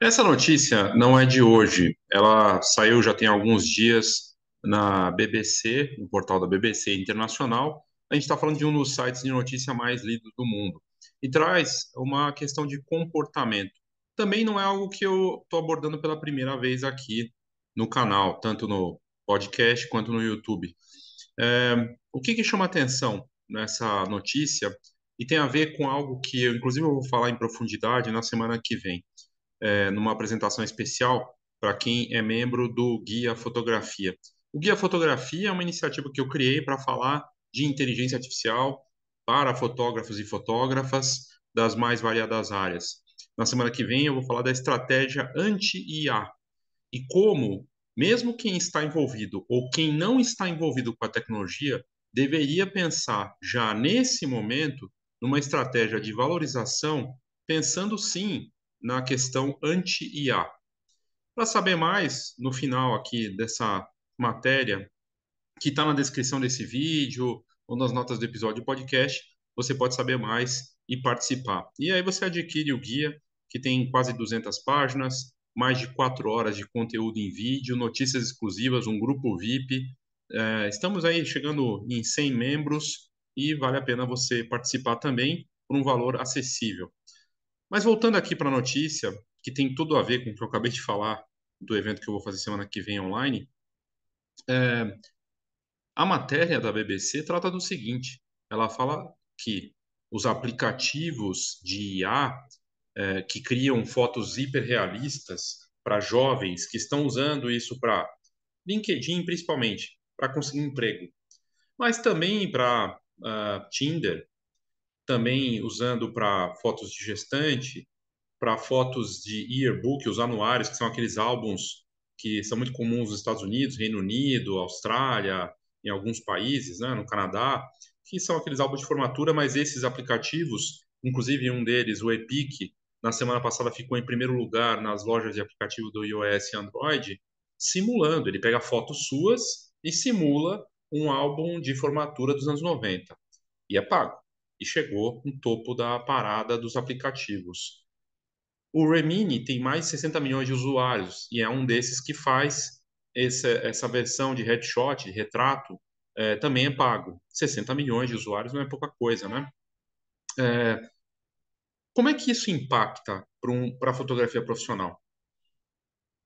Essa notícia não é de hoje, ela saiu já tem alguns dias na BBC, no portal da BBC Internacional. A gente está falando de um dos sites de notícia mais lidos do mundo e traz uma questão de comportamento. Também não é algo que eu estou abordando pela primeira vez aqui no canal, tanto no podcast quanto no YouTube. É, o que, que chama atenção nessa notícia e tem a ver com algo que, inclusive, eu vou falar em profundidade na semana que vem é, numa apresentação especial para quem é membro do Guia Fotografia. O Guia Fotografia é uma iniciativa que eu criei para falar de inteligência artificial para fotógrafos e fotógrafas das mais variadas áreas. Na semana que vem eu vou falar da estratégia anti-IA e como, mesmo quem está envolvido ou quem não está envolvido com a tecnologia, deveria pensar já nesse momento numa estratégia de valorização, pensando sim na questão anti-IA. Para saber mais, no final aqui dessa matéria, que está na descrição desse vídeo ou nas notas do episódio do podcast, você pode saber mais e participar. E aí você adquire o guia, que tem quase 200 páginas, mais de 4 horas de conteúdo em vídeo, notícias exclusivas, um grupo VIP. É, estamos aí chegando em 100 membros e vale a pena você participar também por um valor acessível. Mas voltando aqui para a notícia, que tem tudo a ver com o que eu acabei de falar do evento que eu vou fazer semana que vem online, é, a matéria da BBC trata do seguinte: ela fala que os aplicativos de IA é, que criam fotos hiperrealistas para jovens que estão usando isso para LinkedIn, principalmente, para conseguir emprego, mas também para uh, ah, Tinder, também usando para fotos de gestante, para fotos de yearbook, os anuários, que são aqueles álbuns que são muito comuns nos Estados Unidos, Reino Unido, Austrália, em alguns países, né, no Canadá, que são aqueles álbuns de formatura, mas esses aplicativos, inclusive um deles, o Epic, na semana passada ficou em primeiro lugar nas lojas de aplicativo do iOS e Android, simulando. Ele pega fotos suas e simula um álbum de formatura dos anos 90. E é pago e chegou no topo da parada dos aplicativos. O Remini tem mais de 60 milhões de usuários e é um desses que faz essa, essa versão de headshot, de retrato, é, também é pago. 60 milhões de usuários não é pouca coisa, né? É, como é que isso impacta para um, a fotografia profissional?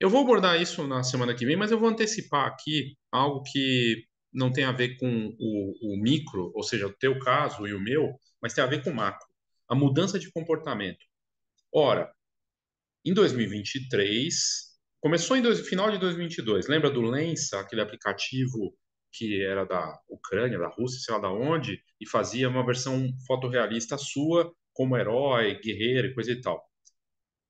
Eu vou abordar isso na semana que vem, mas eu vou antecipar aqui algo que não tem a ver com o, o micro, ou seja, o teu caso e o meu, mas tem a ver com o macro. A mudança de comportamento. Ora, em 2023, começou em dois, final de 2022. Lembra do Lensa, aquele aplicativo que era da Ucrânia, da Rússia, sei lá da onde, e fazia uma versão fotorrealista sua como herói, guerreiro e coisa e tal.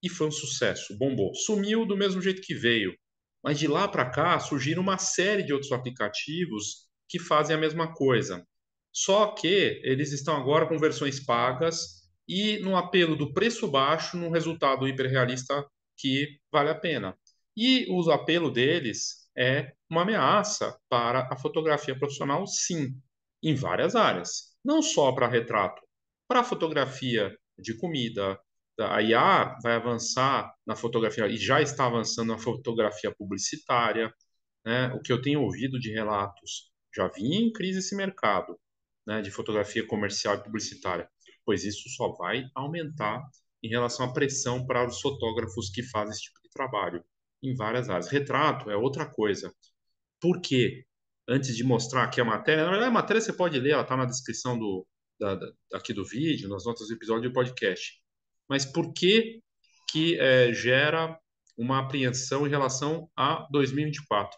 E foi um sucesso, bombou. Sumiu do mesmo jeito que veio. Mas de lá para cá surgiram uma série de outros aplicativos que fazem a mesma coisa. Só que eles estão agora com versões pagas e no apelo do preço baixo, num resultado hiperrealista que vale a pena. E o apelo deles é uma ameaça para a fotografia profissional, sim, em várias áreas. Não só para retrato, para fotografia de comida, a IA vai avançar na fotografia e já está avançando na fotografia publicitária. Né? O que eu tenho ouvido de relatos, já vinha em crise esse mercado né, de fotografia comercial e publicitária, pois isso só vai aumentar em relação à pressão para os fotógrafos que fazem esse tipo de trabalho em várias áreas. Retrato é outra coisa. Por quê? Antes de mostrar aqui a matéria, na verdade, a matéria você pode ler, ela está na descrição do, da, da, aqui do vídeo, nas notas do episódio do podcast mas por que que é, gera uma apreensão em relação a 2024?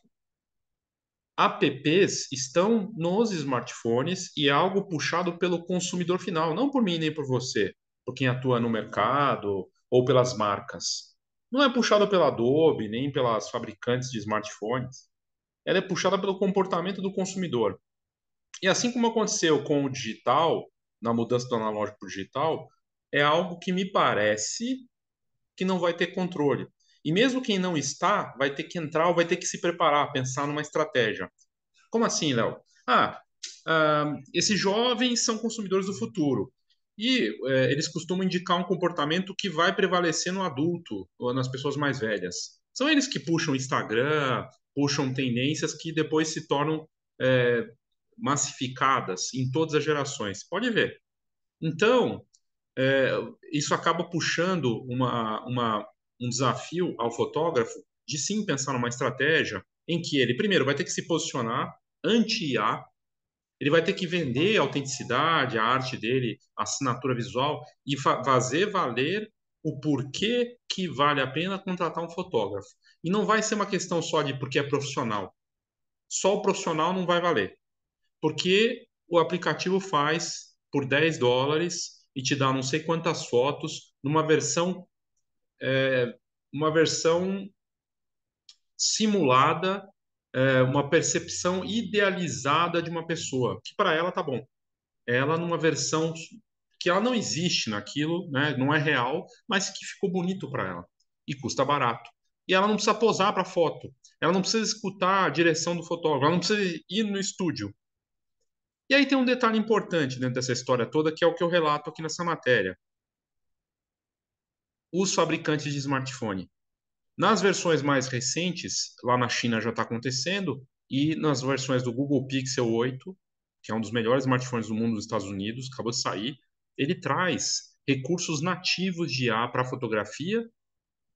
apps estão nos smartphones e é algo puxado pelo consumidor final, não por mim nem por você, por quem atua no mercado ou pelas marcas. Não é puxada pela Adobe nem pelas fabricantes de smartphones. Ela é puxada pelo comportamento do consumidor. E assim como aconteceu com o digital, na mudança do analógico para o digital, é algo que me parece que não vai ter controle. E mesmo quem não está, vai ter que entrar ou vai ter que se preparar, pensar numa estratégia. Como assim, Léo? Ah, ah esses jovens são consumidores do futuro. E é, eles costumam indicar um comportamento que vai prevalecer no adulto ou nas pessoas mais velhas. São eles que puxam Instagram, puxam tendências que depois se tornam é, massificadas em todas as gerações. Pode ver. Então, é, isso acaba puxando uma, uma, um desafio ao fotógrafo de sim pensar numa estratégia em que ele, primeiro, vai ter que se posicionar anti-IA, ele vai ter que vender a autenticidade, a arte dele, a assinatura visual e fa fazer valer o porquê que vale a pena contratar um fotógrafo. E não vai ser uma questão só de porque é profissional. Só o profissional não vai valer. Porque o aplicativo faz por 10 dólares e te dá não sei quantas fotos numa versão é, uma versão simulada, é, uma percepção idealizada de uma pessoa que para ela tá bom. Ela numa versão que ela não existe naquilo, né? Não é real, mas que ficou bonito para ela e custa barato. E ela não precisa posar para foto. Ela não precisa escutar a direção do fotógrafo. Ela não precisa ir no estúdio. E aí tem um detalhe importante dentro dessa história toda, que é o que eu relato aqui nessa matéria. Os fabricantes de smartphone. Nas versões mais recentes, lá na China já está acontecendo, e nas versões do Google Pixel 8, que é um dos melhores smartphones do mundo dos Estados Unidos, acabou de sair, ele traz recursos nativos de IA para fotografia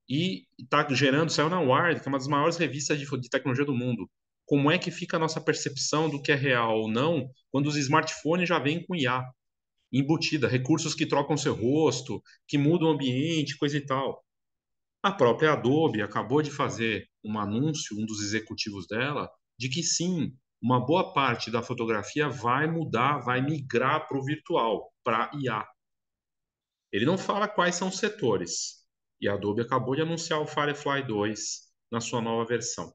e está gerando, saiu na Wired, que é uma das maiores revistas de, de tecnologia do mundo, como é que fica a nossa percepção do que é real ou não quando os smartphones já vêm com IA embutida, recursos que trocam seu rosto, que mudam o ambiente, coisa e tal. A própria Adobe acabou de fazer um anúncio, um dos executivos dela, de que sim, uma boa parte da fotografia vai mudar, vai migrar para o virtual, para IA. Ele não fala quais são os setores. E a Adobe acabou de anunciar o Firefly 2 na sua nova versão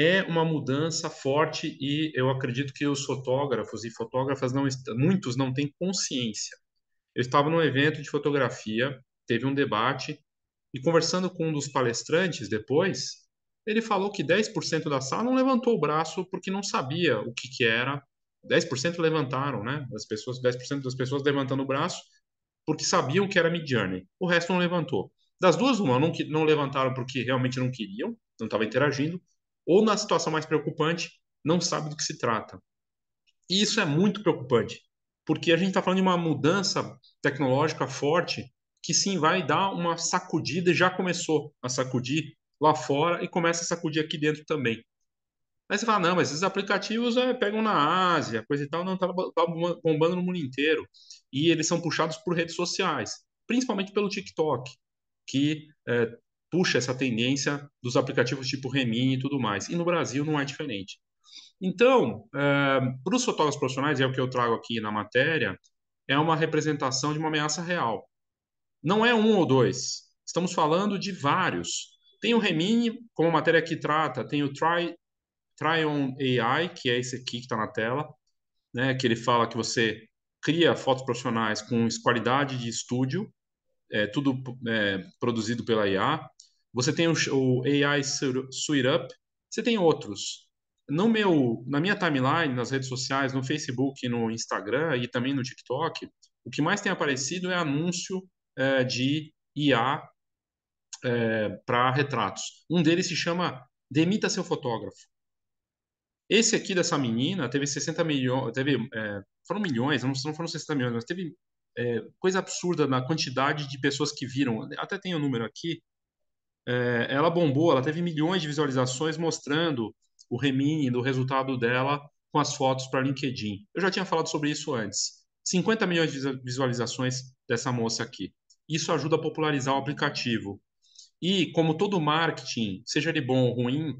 é uma mudança forte e eu acredito que os fotógrafos e fotógrafas não muitos não têm consciência. Eu estava num evento de fotografia, teve um debate e conversando com um dos palestrantes depois, ele falou que 10% da sala não levantou o braço porque não sabia o que que era. 10% levantaram, né? As pessoas, 10% das pessoas levantando o braço porque sabiam que era Midjourney. O resto não levantou. Das duas, uma, não, não levantaram porque realmente não queriam, não estava interagindo, ou na situação mais preocupante, não sabe do que se trata. E isso é muito preocupante, porque a gente está falando de uma mudança tecnológica forte que sim vai dar uma sacudida, já começou a sacudir lá fora e começa a sacudir aqui dentro também. Mas você fala, não, mas esses aplicativos é, pegam na Ásia, coisa e tal, não, tá, tá bombando no mundo inteiro. E eles são puxados por redes sociais, principalmente pelo TikTok, que é, puxa essa tendência dos aplicativos tipo Remini e tudo mais. E no Brasil não é diferente. Então, é, para os fotógrafos profissionais, é o que eu trago aqui na matéria, é uma representação de uma ameaça real. Não é um ou dois. Estamos falando de vários. Tem o Remini, como a matéria que trata, tem o Try, Try on AI, que é esse aqui que está na tela, né, que ele fala que você cria fotos profissionais com qualidade de estúdio, é, tudo é, produzido pela IA. Você tem o, o AI Suite Up, você tem outros. No meu, na minha timeline, nas redes sociais, no Facebook, no Instagram e também no TikTok, o que mais tem aparecido é anúncio é, de IA é, para retratos. Um deles se chama Demita seu fotógrafo. Esse aqui dessa menina teve 60 milhões, teve, é, foram milhões, não, não foram 60 milhões, mas teve é, coisa absurda na quantidade de pessoas que viram. Até tem o um número aqui. É, ela bombou, ela teve milhões de visualizações mostrando o Remini do resultado dela com as fotos para LinkedIn. Eu já tinha falado sobre isso antes. 50 milhões de visualizações dessa moça aqui. Isso ajuda a popularizar o aplicativo. E como todo marketing, seja ele bom ou ruim,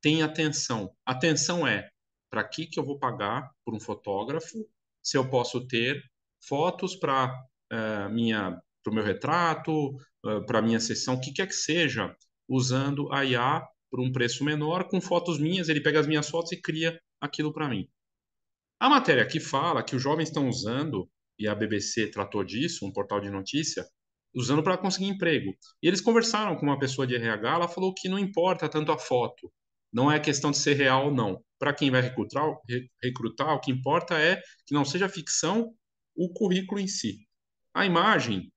tem atenção. Atenção é para que, que eu vou pagar por um fotógrafo se eu posso ter fotos para uh, eh, minha para o meu retrato, uh, eh, para minha sessão, o que quer que seja, usando a IA por um preço menor, com fotos minhas, ele pega as minhas fotos e cria aquilo para mim. A matéria que fala que os jovens estão usando, e a BBC tratou disso, um portal de notícia, usando para conseguir emprego. E eles conversaram com uma pessoa de RH, ela falou que não importa tanto a foto, não é questão de ser real ou não. Para quem vai recrutar, recrutar, o que importa é que não seja ficção o currículo em si. A imagem,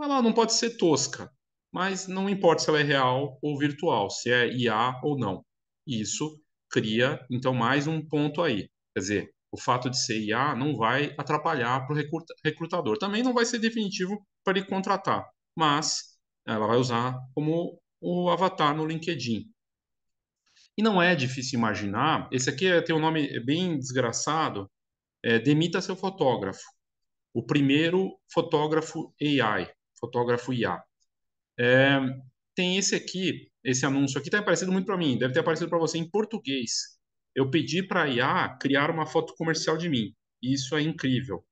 ela não pode ser tosca, mas não importa se ela é real ou virtual, se é IA ou não. Isso cria, então, mais um ponto aí. Quer dizer, o fato de ser IA não vai atrapalhar para o recrutador. Também não vai ser definitivo para ele contratar, mas ela vai usar como o avatar no LinkedIn. E não é difícil imaginar, esse aqui é, tem um nome bem desgraçado, é, demita seu fotógrafo o primeiro fotógrafo AI, fotógrafo IA. É, tem esse aqui, esse anúncio aqui, está aparecendo muito para mim, deve ter aparecido para você em português. Eu pedi para a IA criar uma foto comercial de mim. Isso é incrível.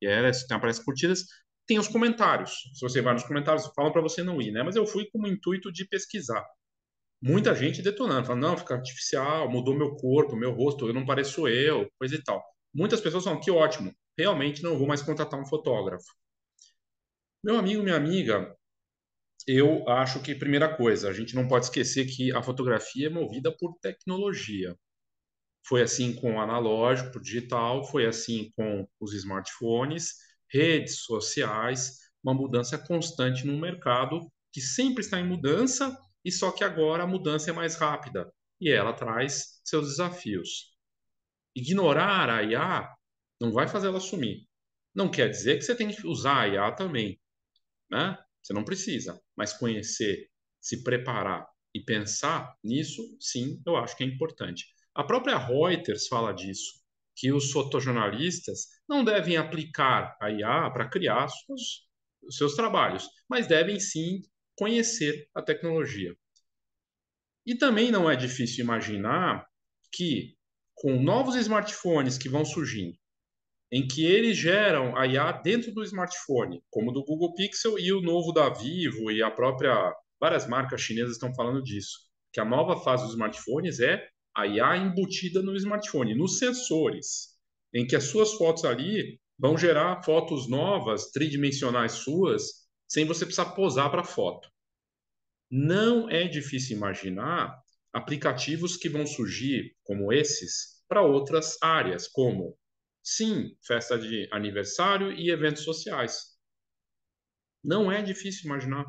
E é, aí, tem, assim, aparece curtidas. Tem os comentários. Se você vai nos comentários, falam para você não ir, né? Mas eu fui com o intuito de pesquisar. Muita gente detonando, falando, não, fica artificial, mudou meu corpo, meu rosto, eu não pareço eu, coisa e tal. Muitas pessoas falam, que ótimo, realmente não vou mais contratar um fotógrafo. Meu amigo, minha amiga, eu acho que, primeira coisa, a gente não pode esquecer que a fotografia é movida por tecnologia. Foi assim com o analógico, o digital, foi assim com os smartphones, redes sociais, uma mudança constante no mercado que sempre está em mudança e só que agora a mudança é mais rápida e ela traz seus desafios. Ignorar a IA não vai fazer ela sumir. Não quer dizer que você tem que usar a IA também, né? Você não precisa, mas conhecer, se preparar e pensar nisso, sim, eu acho que é importante. A própria Reuters fala disso, que os fotojornalistas não devem aplicar a IA para criar seus, seus trabalhos, mas devem sim conhecer a tecnologia. E também não é difícil imaginar que, com novos smartphones que vão surgindo, em que eles geram a IA dentro do smartphone, como do Google Pixel e o novo da Vivo e a própria várias marcas chinesas estão falando disso, que a nova fase dos smartphones é a IA embutida no smartphone, nos sensores, em que as suas fotos ali vão gerar fotos novas, tridimensionais suas, sem você precisar posar para a foto. Não é difícil imaginar aplicativos que vão surgir como esses para outras áreas, como Sim, festa de aniversário e eventos sociais. Não é difícil imaginar.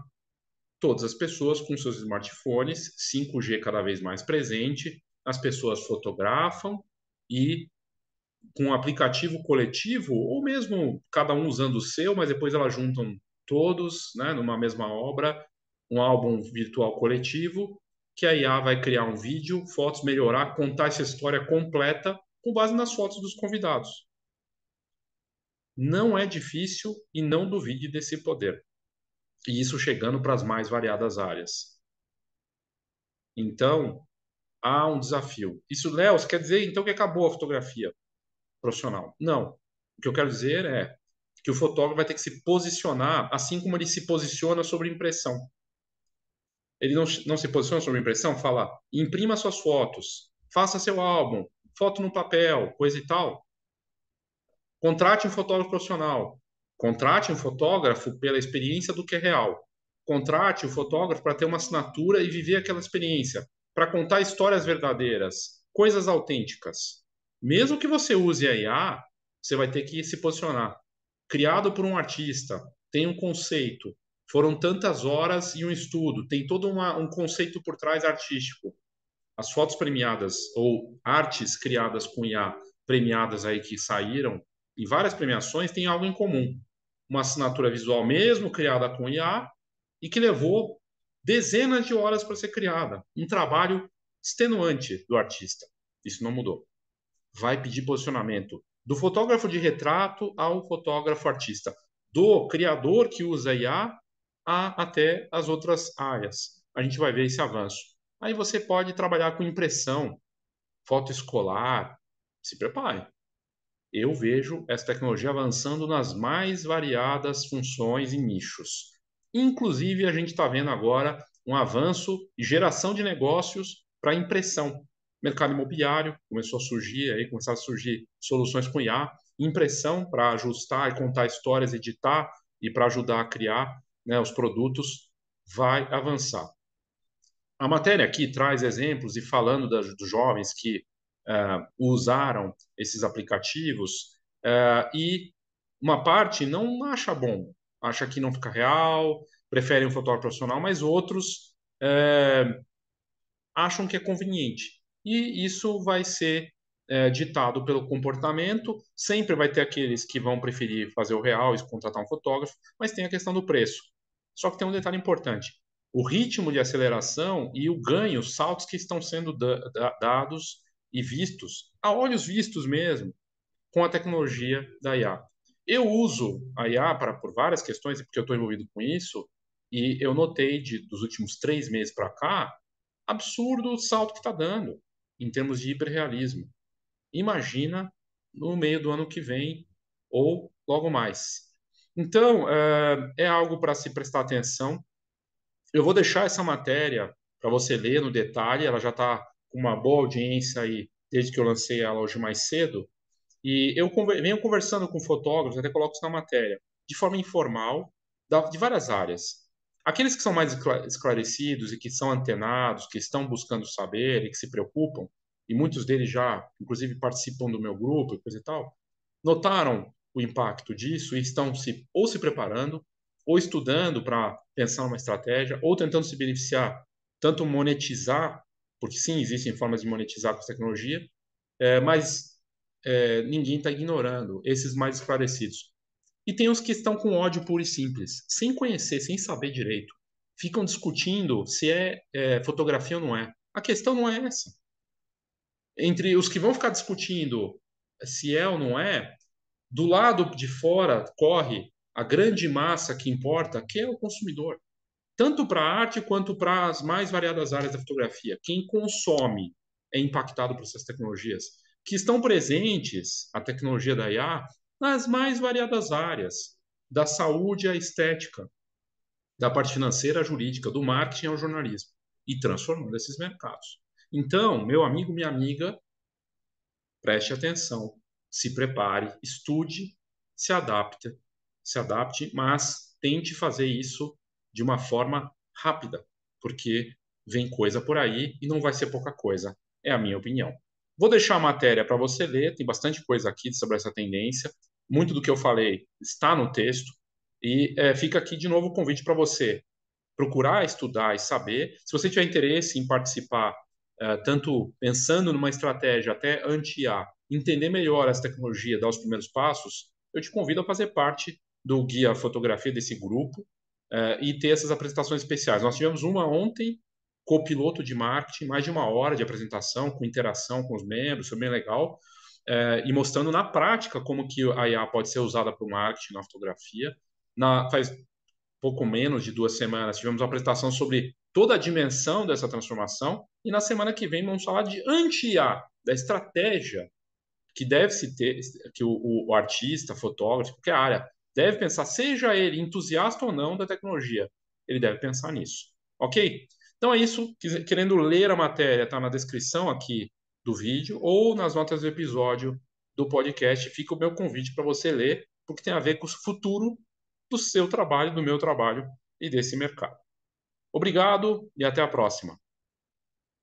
Todas as pessoas com seus smartphones, 5G cada vez mais presente, as pessoas fotografam e com um aplicativo coletivo, ou mesmo cada um usando o seu, mas depois elas juntam todos né, numa mesma obra, um álbum virtual coletivo, que a IA vai criar um vídeo, fotos, melhorar, contar essa história completa com base nas fotos dos convidados. Não é difícil e não duvide desse poder. E isso chegando para as mais variadas áreas. Então, há um desafio. Isso, Léo, quer dizer então que acabou a fotografia profissional? Não. O que eu quero dizer é que o fotógrafo vai ter que se posicionar assim como ele se posiciona sobre impressão. Ele não, não se posiciona sobre impressão, fala: imprima suas fotos, faça seu álbum, foto no papel, coisa e tal. Contrate um fotógrafo profissional. Contrate um fotógrafo pela experiência do que é real. Contrate o um fotógrafo para ter uma assinatura e viver aquela experiência, para contar histórias verdadeiras, coisas autênticas. Mesmo que você use a IA, você vai ter que se posicionar. Criado por um artista, tem um conceito, foram tantas horas e um estudo, tem todo uma, um conceito por trás artístico as fotos premiadas ou artes criadas com IA premiadas aí que saíram e várias premiações têm algo em comum. Uma assinatura visual mesmo criada com IA e que levou dezenas de horas para ser criada. Um trabalho extenuante do artista. Isso não mudou. Vai pedir posicionamento do fotógrafo de retrato ao fotógrafo artista, do criador que usa IA a, até as outras áreas. A gente vai ver esse avanço. Aí você pode trabalhar com impressão, foto escolar. Se prepare. Eu vejo essa tecnologia avançando nas mais variadas funções e nichos. Inclusive, a gente está vendo agora um avanço e geração de negócios para impressão. Mercado imobiliário começou a surgir, aí começaram a surgir soluções com IA, impressão para ajustar e contar histórias, editar e para ajudar a criar né, os produtos, vai avançar a matéria aqui traz exemplos e falando dos jovens que uh, usaram esses aplicativos uh, e uma parte não acha bom, acha que não fica real, prefere um fotógrafo profissional, mas outros uh, acham que é conveniente. E isso vai ser ditado pelo comportamento. Sempre vai ter aqueles que vão preferir fazer o real e contratar um fotógrafo, mas tem a questão do preço. Só que tem um detalhe importante: o ritmo de aceleração e o ganho, os saltos que estão sendo da, da, dados e vistos, a olhos vistos mesmo, com a tecnologia da IA. Eu uso a IA para, por várias questões, porque eu estou envolvido com isso, e eu notei de, dos últimos três meses para cá, absurdo o salto que está dando em termos de hiperrealismo. Imagina no meio do ano que vem ou logo mais. Então, eh, é algo para se prestar atenção. Eu vou deixar essa matéria para você ler no detalhe, ela já está com uma boa audiência aí desde que eu lancei ela hoje mais cedo. E eu venho conversando com fotógrafos, até coloco isso na matéria, de forma informal, de várias áreas. Aqueles que são mais esclarecidos e que são antenados, que estão buscando saber e que se preocupam, e muitos deles já, inclusive, participam do meu grupo e coisa e tal, notaram o impacto disso e estão se ou se preparando ou estudando para pensar uma estratégia, ou tentando se beneficiar, tanto monetizar, porque sim, existem formas de monetizar com tecnologia, é, mas é, ninguém está ignorando esses mais esclarecidos. E tem os que estão com ódio puro e simples, sem conhecer, sem saber direito. Ficam discutindo se é, é fotografia ou não é. A questão não é essa. Entre os que vão ficar discutindo se é ou não é, do lado de fora corre a grande massa que importa, que é o consumidor. Tanto para a arte quanto para as mais variadas áreas da fotografia. Quem consome é impactado por essas tecnologias, que estão presentes, a tecnologia da IA, nas mais variadas áreas, da saúde à estética, da parte financeira à jurídica, do marketing ao jornalismo, e transformando esses mercados. Então, meu amigo, minha amiga, preste atenção, se prepare, estude, se adapte se adapte, mas tente fazer isso de uma forma rápida, porque vem coisa por aí e não vai ser pouca coisa, é a minha opinião. Vou deixar a matéria para você ler, tem bastante coisa aqui sobre essa tendência. Muito do que eu falei está no texto. E é, fica aqui de novo o convite para você procurar estudar e saber. Se você tiver interesse em participar, é, tanto pensando numa estratégia até anti-A, entender melhor essa tecnologia, dar os primeiros passos, eu te convido a fazer parte do guia fotografia desse grupo uh, e ter essas apresentações especiais. Nós tivemos uma ontem, copiloto de marketing, mais de uma hora de apresentação, com interação com os membros, foi bem legal, uh, e mostrando na prática como que a IA pode ser usada para o marketing na fotografia. Na, faz pouco menos de duas semanas tivemos uma apresentação sobre toda a dimensão dessa transformação, e na semana que vem vamos falar de anti-IA, da estratégia que deve se ter, que o, o artista, fotógrafo, qualquer área, deve pensar, seja ele entusiasta ou não da tecnologia, ele deve pensar nisso. Ok? Então é isso. Querendo ler a matéria, está na descrição aqui do vídeo ou nas notas do episódio do podcast. Fica o meu convite para você ler, porque tem a ver com o futuro do seu trabalho, do meu trabalho e desse mercado. Obrigado e até a próxima.